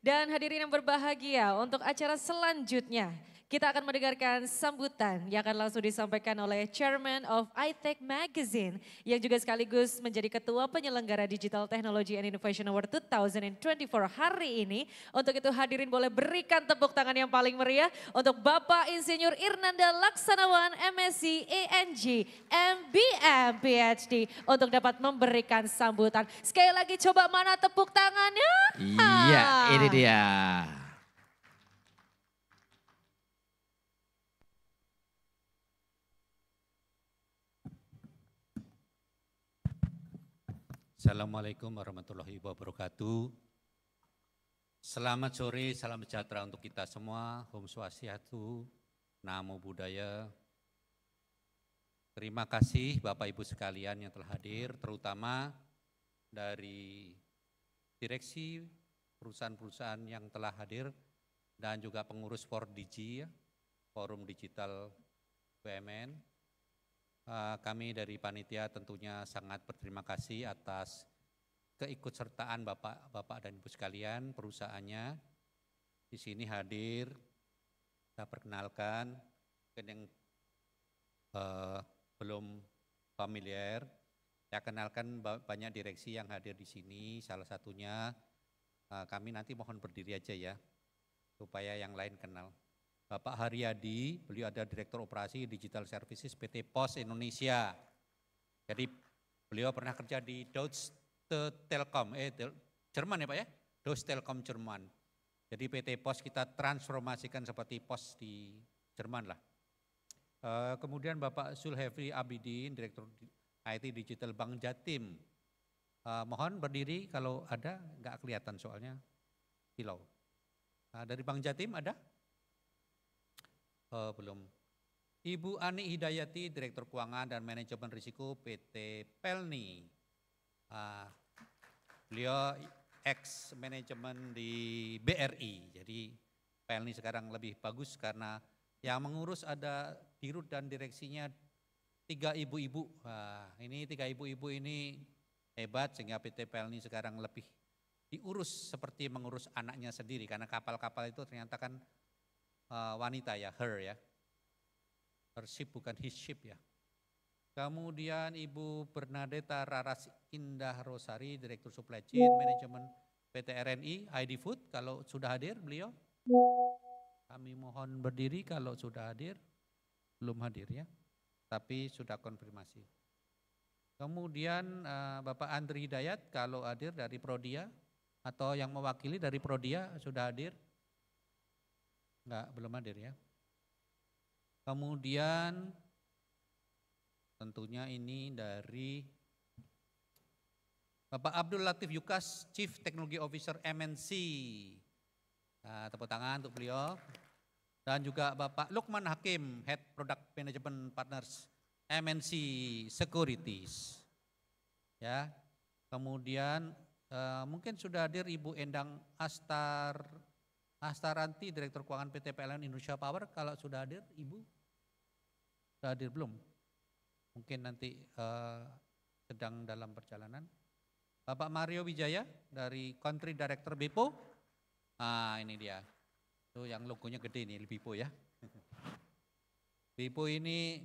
Dan hadirin yang berbahagia untuk acara selanjutnya. Kita akan mendengarkan sambutan yang akan langsung disampaikan oleh Chairman of iTech Magazine yang juga sekaligus menjadi Ketua Penyelenggara Digital Technology and Innovation Award 2024 hari ini. Untuk itu hadirin boleh berikan tepuk tangan yang paling meriah untuk Bapak Insinyur Irnanda Laksanawan MSc ENG MBM PhD untuk dapat memberikan sambutan. Sekali lagi coba mana tepuk tangannya? Iya ini dia. Assalamualaikum warahmatullahi wabarakatuh. Selamat sore, salam sejahtera untuk kita semua. Om Swastiastu, Namo Buddhaya. Terima kasih Bapak Ibu sekalian yang telah hadir, terutama dari Direksi perusahaan-perusahaan yang telah hadir dan juga pengurus for dg ya, Forum Digital BUMN. Eh, kami dari panitia tentunya sangat berterima kasih atas keikutsertaan Bapak-bapak dan Ibu sekalian, perusahaannya. Di sini hadir kita perkenalkan yang uh, belum familiar. Saya kenalkan banyak direksi yang hadir di sini, salah satunya Eh, kami nanti mohon berdiri aja ya, supaya yang lain kenal. Bapak Haryadi, beliau ada Direktur Operasi Digital Services PT Pos Indonesia. Jadi beliau pernah kerja di Deutsche Telekom, eh Jerman ya Pak ya, Deutsche Telekom Jerman. Jadi PT Pos kita transformasikan seperti pos di Jerman lah. Eh, kemudian Bapak Sulhevi Abidin, Direktur IT Digital Bank Jatim. Uh, mohon berdiri kalau ada, nggak kelihatan soalnya hilau Uh, eh, dari Bang Jatim ada? Uh, belum. Ibu Ani Hidayati, Direktur Keuangan dan Manajemen Risiko PT Pelni. Uh, beliau ex manajemen di BRI. Jadi pelni sekarang lebih bagus karena yang mengurus ada dirut dan direksinya tiga ibu-ibu. Uh, ini tiga ibu-ibu ini hebat sehingga PT Pelni sekarang lebih diurus seperti mengurus anaknya sendiri karena kapal-kapal itu ternyata kan uh, wanita ya, her ya. Her ship bukan his ship ya. Kemudian Ibu Bernadetta Raras Indah Rosari, Direktur Supply Chain Management PT RNI, ID Food, kalau sudah hadir beliau. Kami mohon berdiri kalau sudah hadir, belum hadir ya, tapi sudah konfirmasi. Kemudian eh, Bapak Andri Hidayat kalau hadir dari Prodia atau yang mewakili dari Prodia sudah hadir? Enggak, belum hadir ya. Kemudian tentunya ini dari Bapak Abdul Latif Yukas, Chief Technology Officer MNC. Nah, tepuk tangan untuk beliau. Dan juga Bapak Lukman Hakim, Head Product Management Partners MNC Securities. Ya. Kemudian uh, mungkin sudah hadir Ibu Endang Astar Astaranti Direktur Keuangan PT PLN Indonesia Power kalau sudah hadir Ibu sudah hadir belum? Mungkin nanti uh, sedang dalam perjalanan. Bapak Mario Wijaya dari Country Director Bipo. Ah, ini dia. Itu yang logonya gede nih, Bipo ya. Bipo ini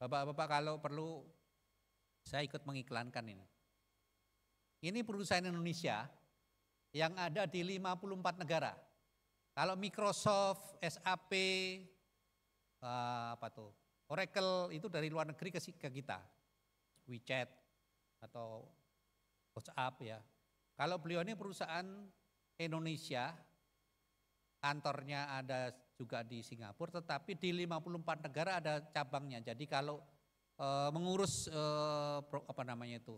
Bapak-bapak kalau perlu saya ikut mengiklankan ini. Ini perusahaan Indonesia yang ada di 54 negara. Kalau Microsoft, SAP, eh, apa tuh, Oracle itu dari luar negeri ke, kita. WeChat atau WhatsApp ya. Kalau beliau ini perusahaan Indonesia kantornya ada juga di Singapura, tetapi di 54 negara ada cabangnya. Jadi kalau e, mengurus e, pro, apa namanya itu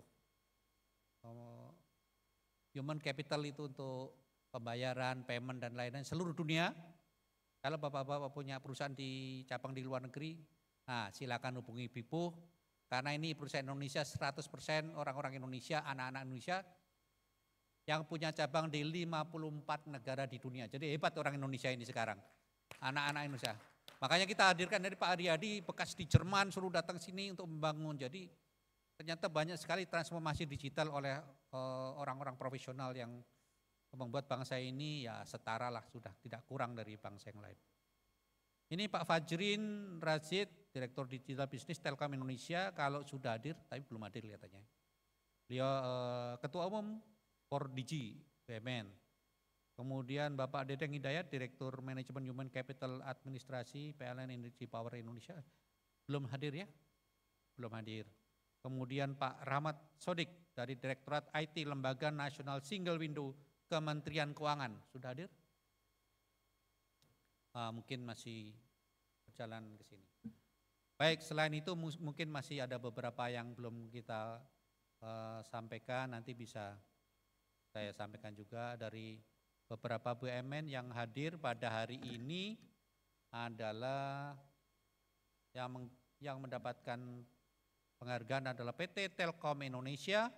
e, human capital itu untuk pembayaran, payment dan lain-lain seluruh dunia. Kalau bapak-bapak punya perusahaan di cabang di luar negeri, nah silakan hubungi BIPO karena ini perusahaan Indonesia 100% orang-orang Indonesia, anak-anak Indonesia yang punya cabang di 54 negara di dunia. Jadi hebat orang Indonesia ini sekarang, anak-anak Indonesia. Makanya kita hadirkan dari Pak Ariadi, bekas di Jerman, suruh datang sini untuk membangun. Jadi ternyata banyak sekali transformasi digital oleh eh, orang-orang profesional yang membuat bangsa ini ya setara lah sudah, tidak kurang dari bangsa yang lain. Ini Pak Fajrin Razid, Direktur Digital Bisnis Telkom Indonesia, kalau sudah hadir, tapi belum hadir kelihatannya. Beliau uh, Ketua Umum Pordigi BMN. Kemudian Bapak Dedeng Hidayat, Direktur Manajemen Human Capital Administrasi PLN Energy Power Indonesia. Belum hadir ya? Belum hadir. Kemudian Pak Rahmat Sodik dari Direktorat IT Lembaga Nasional Single Window Kementerian Keuangan. Sudah hadir? Uh, mungkin masih berjalan ke sini. Baik, selain itu mungkin masih ada beberapa yang belum kita uh, sampaikan, nanti bisa saya sampaikan juga dari beberapa BUMN yang hadir pada hari ini adalah yang meng, yang mendapatkan penghargaan adalah PT Telkom Indonesia,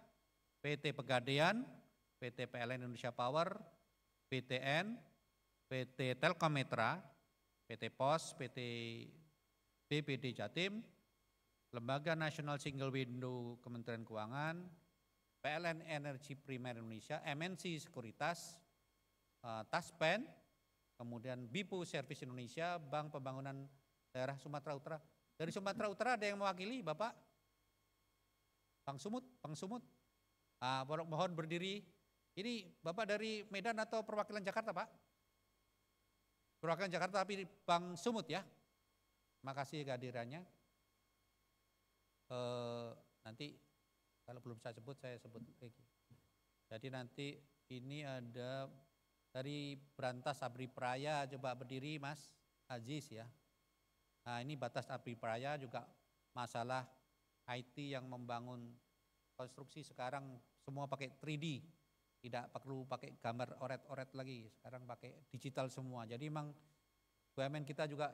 PT Pegadaian, PT PLN Indonesia Power, PTN, PT Telkom Mitra, PT Pos, PT BPD Jatim, Lembaga Nasional Single Window Kementerian Keuangan, PLN Energi Primer Indonesia, MNC Sekuritas, eh, Taspen, kemudian BIPU Service Indonesia, Bank Pembangunan Daerah Sumatera Utara. Dari Sumatera Utara ada yang mewakili Bapak? Bang Sumut, Bang Sumut. Ah, mohon berdiri. Ini Bapak dari Medan atau perwakilan Jakarta Pak? Perwakilan Jakarta tapi Bang Sumut ya. Terima kasih kehadirannya. Eh, nanti kalau belum saya sebut, saya sebut lagi. Jadi nanti ini ada dari Berantas Abri Praya, coba berdiri Mas Aziz ya. Nah ini batas Abri Praya juga masalah IT yang membangun konstruksi sekarang semua pakai 3D. Tidak perlu pakai gambar oret-oret lagi, sekarang pakai digital semua. Jadi memang BUMN kita juga,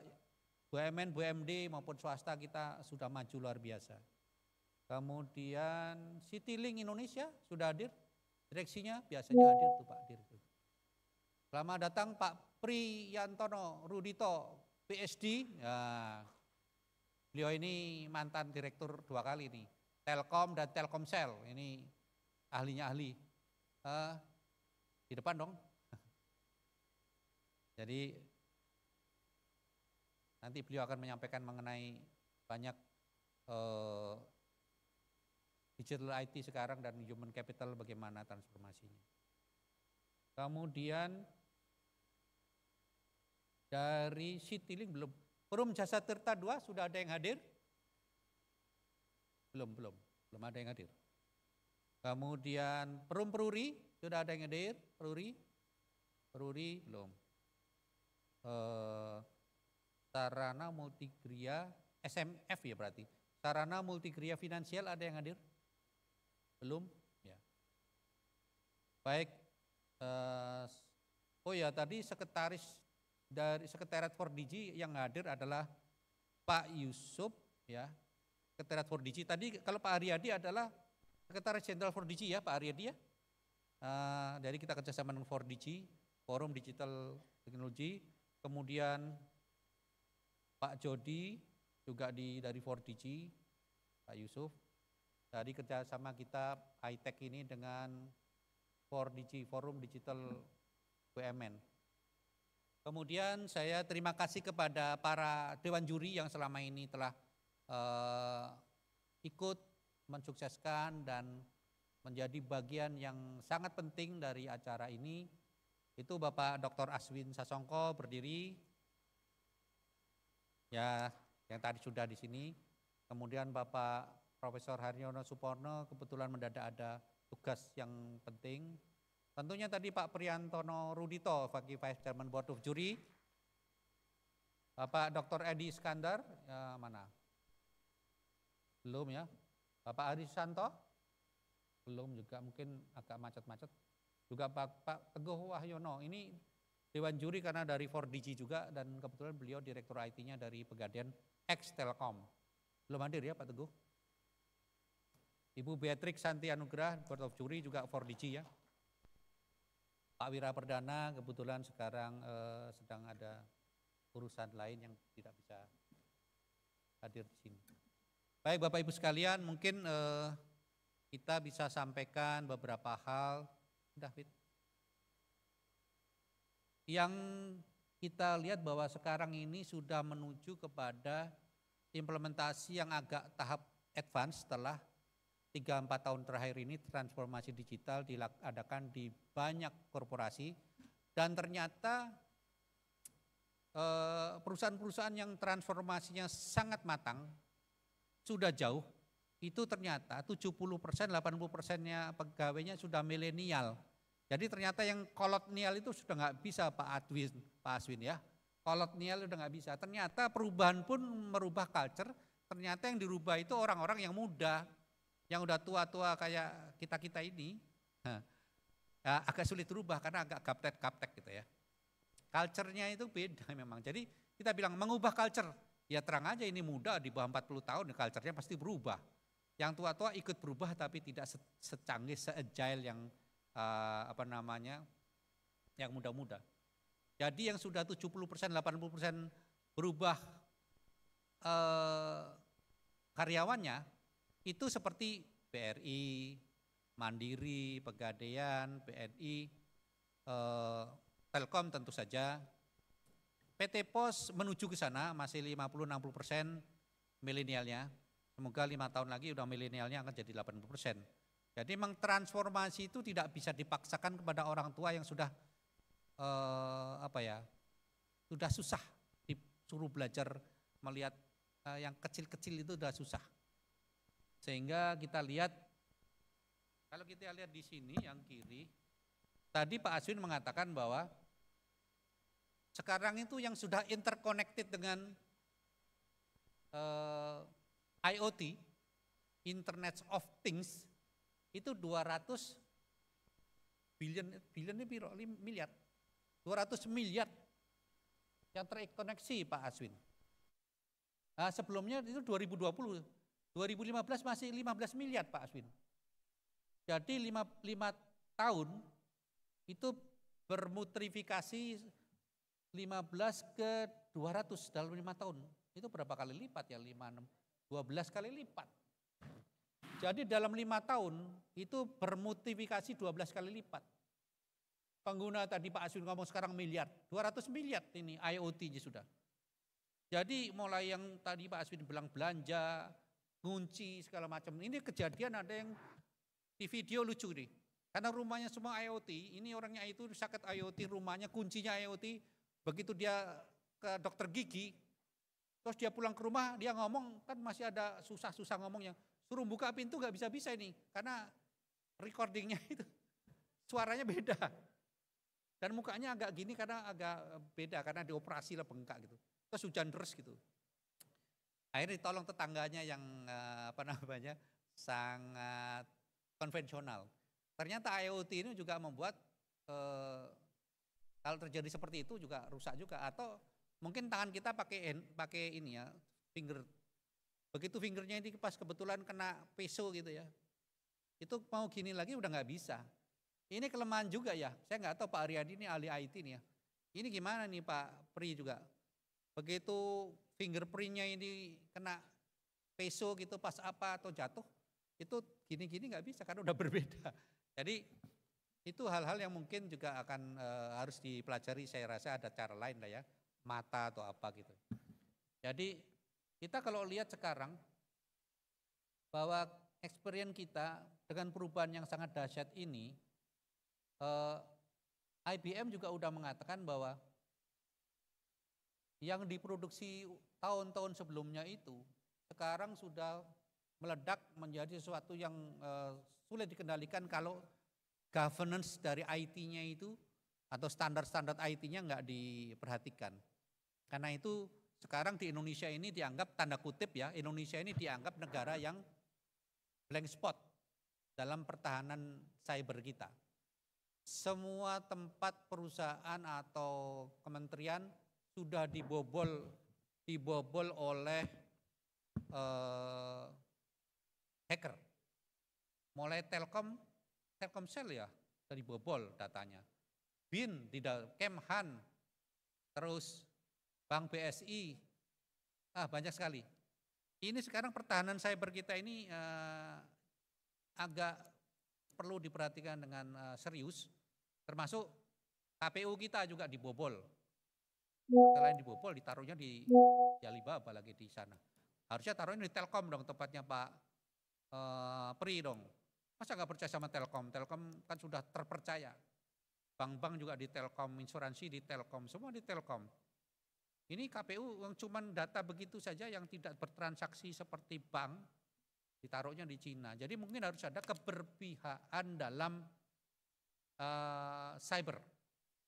BUMN, BUMD maupun swasta kita sudah maju luar biasa. Kemudian CityLink Indonesia sudah hadir. Direksinya biasanya ya. hadir tuh Pak Dir. Selamat datang Pak Priyantono Rudito, PSD. Ya. Beliau ini mantan direktur dua kali nih. Telkom dan Telkomsel. Ini ahlinya ahli. Uh, di depan dong. Jadi nanti beliau akan menyampaikan mengenai banyak uh, digital IT sekarang dan human capital bagaimana transformasinya. Kemudian dari Citilink belum. Forum Jasa Tirta 2 sudah ada yang hadir? Belum, belum. Belum ada yang hadir. Kemudian Perum Peruri sudah ada yang hadir? Peruri? Peruri belum. Eh, Sarana Multigria SMF ya berarti. Sarana Multigria Finansial ada yang hadir? Belum? Ya. Baik. uh, oh ya, tadi sekretaris dari sekretariat 4Digi yang hadir adalah Pak Yusuf ya. Sekretariat 4Digi tadi kalau Pak Ariadi adalah Sekretaris Jenderal digi ya Pak Ariadi ya. Uh, dari kita kerjasama dengan 4DG, Forum Digital Technology, kemudian Pak Jody juga di dari 4DG, Pak Yusuf, dari kerjasama kita ITEC ini dengan 4DG, Forum Digital BUMN. Kemudian saya terima kasih kepada para Dewan Juri yang selama ini telah eh, ikut mensukseskan dan menjadi bagian yang sangat penting dari acara ini. Itu Bapak Dr. Aswin Sasongko berdiri, ya yang tadi sudah di sini. Kemudian Bapak Profesor Haryono Suporno kebetulan mendadak ada tugas yang penting. Tentunya tadi Pak Priantono Rudito, Fakih Vice Chairman Board of Jury, Bapak Dr. Edi Iskandar, ya mana? Belum ya. Bapak Aris Santo, belum juga mungkin agak macet-macet. Juga Pak, Pak Teguh Wahyono, ini Dewan Juri karena dari 4DG juga dan kebetulan beliau Direktur IT-nya dari pegadian X Telkom. Belum hadir ya Pak Teguh? Ibu Beatrix Santi Anugrah, Board of Jury juga 4DG ya. Pak Wira Perdana kebetulan sekarang eh, sedang ada urusan lain yang tidak bisa hadir di sini. Baik Bapak Ibu sekalian, mungkin eh, kita bisa sampaikan beberapa hal. David. Yang kita lihat bahwa sekarang ini sudah menuju kepada implementasi yang agak tahap advance setelah Tiga empat tahun terakhir ini transformasi digital diadakan di banyak korporasi dan ternyata eh, perusahaan-perusahaan yang transformasinya sangat matang sudah jauh itu ternyata 70 persen, 80 persennya pegawainya sudah milenial. Jadi ternyata yang kolonial itu sudah nggak bisa Pak Adwin, Pak Aswin ya. Kolonial sudah nggak bisa. Ternyata perubahan pun merubah culture. Ternyata yang dirubah itu orang-orang yang muda, yang udah tua-tua kayak kita-kita ini ya, agak sulit berubah karena agak gaptek-gaptek gitu ya. Culture-nya itu beda memang. Jadi kita bilang mengubah culture. Ya terang aja ini muda di bawah 40 tahun culture-nya pasti berubah. Yang tua-tua ikut berubah tapi tidak secanggih, seagile yang uh, apa namanya yang muda-muda. Jadi yang sudah 70%, 80% berubah uh, karyawannya itu seperti BRI, Mandiri, Pegadaian, BNI, eh, Telkom tentu saja. PT Pos menuju ke sana masih 50-60 persen milenialnya. Semoga lima tahun lagi udah milenialnya akan jadi 80 persen. Jadi memang transformasi itu tidak bisa dipaksakan kepada orang tua yang sudah eh, apa ya sudah susah disuruh belajar melihat eh, yang kecil-kecil itu sudah susah. Sehingga kita lihat, kalau kita lihat di sini yang kiri, tadi Pak Aswin mengatakan bahwa sekarang itu yang sudah interconnected dengan uh, eh, IoT, Internet of Things, itu 200 billion, billion ini biro, miliar, 200 miliar yang terkoneksi Pak Aswin. Nah, sebelumnya itu 2020 2015 masih 15 miliar Pak Aswin. Jadi 5, 5 tahun itu bermutrifikasi 15 ke 200 dalam 5 tahun. Itu berapa kali lipat ya? 5, 6, 12 kali lipat. Jadi dalam 5 tahun itu bermutrifikasi 12 kali lipat. Pengguna tadi Pak Aswin ngomong sekarang miliar, 200 miliar ini IoT-nya sudah. Jadi mulai yang tadi Pak Aswin bilang belanja, ngunci segala macam. Ini kejadian ada yang di video lucu nih. Karena rumahnya semua IoT, ini orangnya itu sakit IoT, rumahnya kuncinya IoT. Begitu dia ke dokter gigi, terus dia pulang ke rumah, dia ngomong, kan masih ada susah-susah ngomongnya. Suruh buka pintu gak bisa-bisa ini, karena recordingnya itu suaranya beda. Dan mukanya agak gini karena agak beda, karena dioperasi lah bengkak gitu. Terus hujan deras gitu. Akhirnya ditolong tetangganya yang eh, apa namanya sangat konvensional. Ternyata IoT ini juga membuat eh, kalau terjadi seperti itu juga rusak juga atau mungkin tangan kita pakai pakai ini ya finger begitu fingernya ini pas kebetulan kena peso gitu ya itu mau gini lagi udah nggak bisa ini kelemahan juga ya saya nggak tahu Pak Ariadi ini ahli IT nih ya ini gimana nih Pak Pri juga begitu fingerprintnya ini kena peso gitu pas apa atau jatuh, itu gini-gini nggak bisa karena udah berbeda. Jadi itu hal-hal yang mungkin juga akan e, harus dipelajari. Saya rasa ada cara lain lah ya, mata atau apa gitu. Jadi kita kalau lihat sekarang bahwa experience kita dengan perubahan yang sangat dahsyat ini, e, eh, IBM juga udah mengatakan bahwa yang diproduksi tahun-tahun sebelumnya itu sekarang sudah meledak menjadi sesuatu yang eh, sulit dikendalikan kalau governance dari IT-nya itu atau standar-standar IT-nya nggak diperhatikan. Karena itu sekarang di Indonesia ini dianggap tanda kutip ya, Indonesia ini dianggap negara yang blank spot dalam pertahanan cyber kita. Semua tempat perusahaan atau kementerian sudah dibobol dibobol oleh uh, hacker. Mulai Telkom, Telkomsel ya, bobol datanya. BIN, tidak Kemhan, terus Bank BSI, ah banyak sekali. Ini sekarang pertahanan cyber kita ini uh, agak perlu diperhatikan dengan uh, serius, termasuk KPU kita juga dibobol Selain di Bobol ditaruhnya di, Jaliba apalagi lagi di sana. Harusnya taruhnya di Telkom dong tempatnya Pak eh, Pri dong. Masa nggak percaya sama Telkom? Telkom kan sudah terpercaya. Bank-bank juga di Telkom, insuransi di Telkom, semua di Telkom. Ini KPU yang cuma data begitu saja yang tidak bertransaksi seperti bank ditaruhnya di Cina. Jadi mungkin harus ada keberpihakan dalam uh, cyber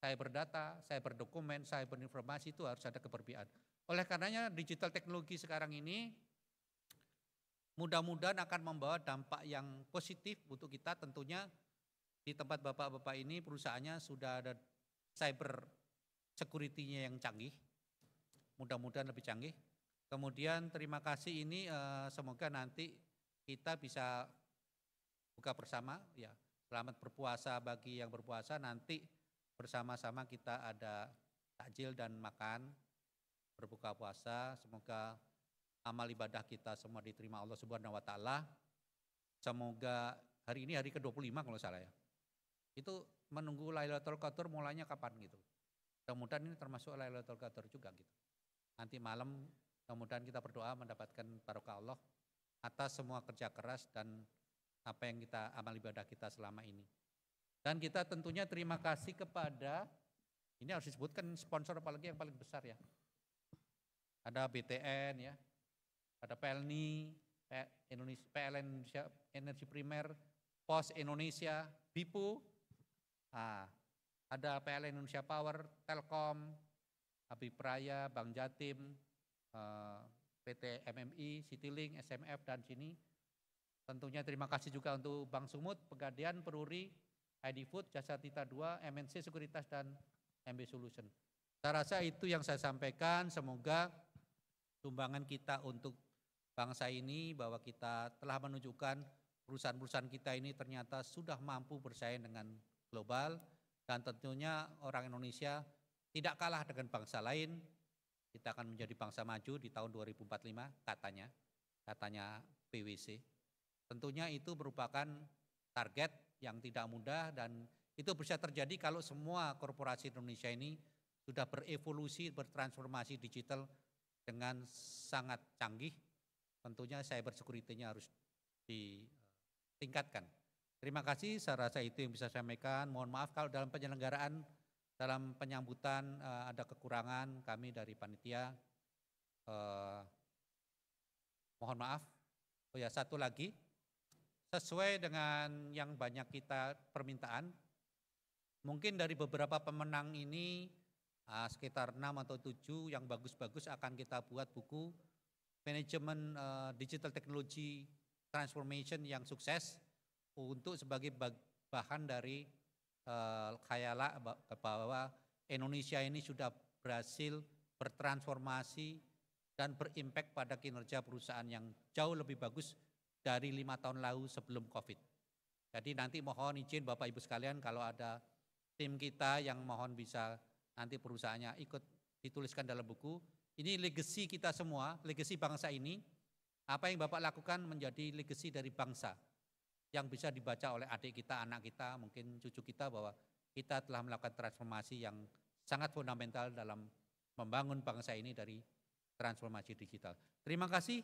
saya berdata, saya berdokumen, saya berinformasi itu harus ada keberpihakan. Oleh karenanya digital teknologi sekarang ini mudah-mudahan akan membawa dampak yang positif untuk kita tentunya di tempat bapak-bapak ini perusahaannya sudah ada cyber security-nya yang canggih. Mudah-mudahan lebih canggih. Kemudian terima kasih ini eh, semoga nanti kita bisa buka bersama ya. Selamat berpuasa bagi yang berpuasa nanti bersama-sama kita ada takjil dan makan, berbuka puasa. Semoga amal ibadah kita semua diterima Allah Subhanahu wa taala. Semoga hari ini hari ke-25 kalau salah ya. Itu menunggu Lailatul Qadar mulainya kapan gitu. kemudian ini termasuk Lailatul Qadar juga gitu. Nanti malam kemudian kita berdoa mendapatkan barokah Allah atas semua kerja keras dan apa yang kita amal ibadah kita selama ini. Dan kita tentunya terima kasih kepada, ini harus disebutkan sponsor apalagi yang paling besar ya. Ada BTN ya, ada PLNI, Indonesia, PLN Indonesia, Energi Primer, Pos Indonesia, BIPU, ah, ada PLN Indonesia Power, Telkom, Habib Praya, Bank Jatim, eh, PT MMI, Citilink, SMF, dan sini. Tentunya terima kasih juga untuk Bank Sumut, Pegadian, Peruri, ID Food, Jasa Tita 2, MNC Sekuritas, dan MB Solution. Saya rasa itu yang saya sampaikan, semoga sumbangan kita untuk bangsa ini bahwa kita telah menunjukkan perusahaan-perusahaan kita ini ternyata sudah mampu bersaing dengan global dan tentunya orang Indonesia tidak kalah dengan bangsa lain. Kita akan menjadi bangsa maju di tahun 2045 katanya, katanya PwC. Tentunya itu merupakan target yang tidak mudah dan itu bisa terjadi kalau semua korporasi Indonesia ini sudah berevolusi, bertransformasi digital dengan sangat canggih. Tentunya cyber security-nya harus ditingkatkan. Terima kasih, saya rasa itu yang bisa saya sampaikan. Mohon maaf kalau dalam penyelenggaraan, dalam penyambutan eh, ada kekurangan kami dari panitia. Eh, mohon maaf. Oh ya, satu lagi, sesuai dengan yang banyak kita permintaan. Mungkin dari beberapa pemenang ini uh, sekitar enam atau tujuh yang bagus-bagus akan kita buat buku manajemen uh, digital technology transformation yang sukses untuk sebagai bahan dari uh, eh, khayala bahwa Indonesia ini sudah berhasil bertransformasi dan berimpact pada kinerja perusahaan yang jauh lebih bagus dari lima tahun lalu sebelum COVID. Jadi nanti mohon izin Bapak Ibu sekalian kalau ada tim kita yang mohon bisa nanti perusahaannya ikut dituliskan dalam buku. Ini legacy kita semua, legacy bangsa ini. Apa yang Bapak lakukan menjadi legacy dari bangsa yang bisa dibaca oleh adik kita, anak kita, mungkin cucu kita bahwa kita telah melakukan transformasi yang sangat fundamental dalam membangun bangsa ini dari transformasi digital. Terima kasih.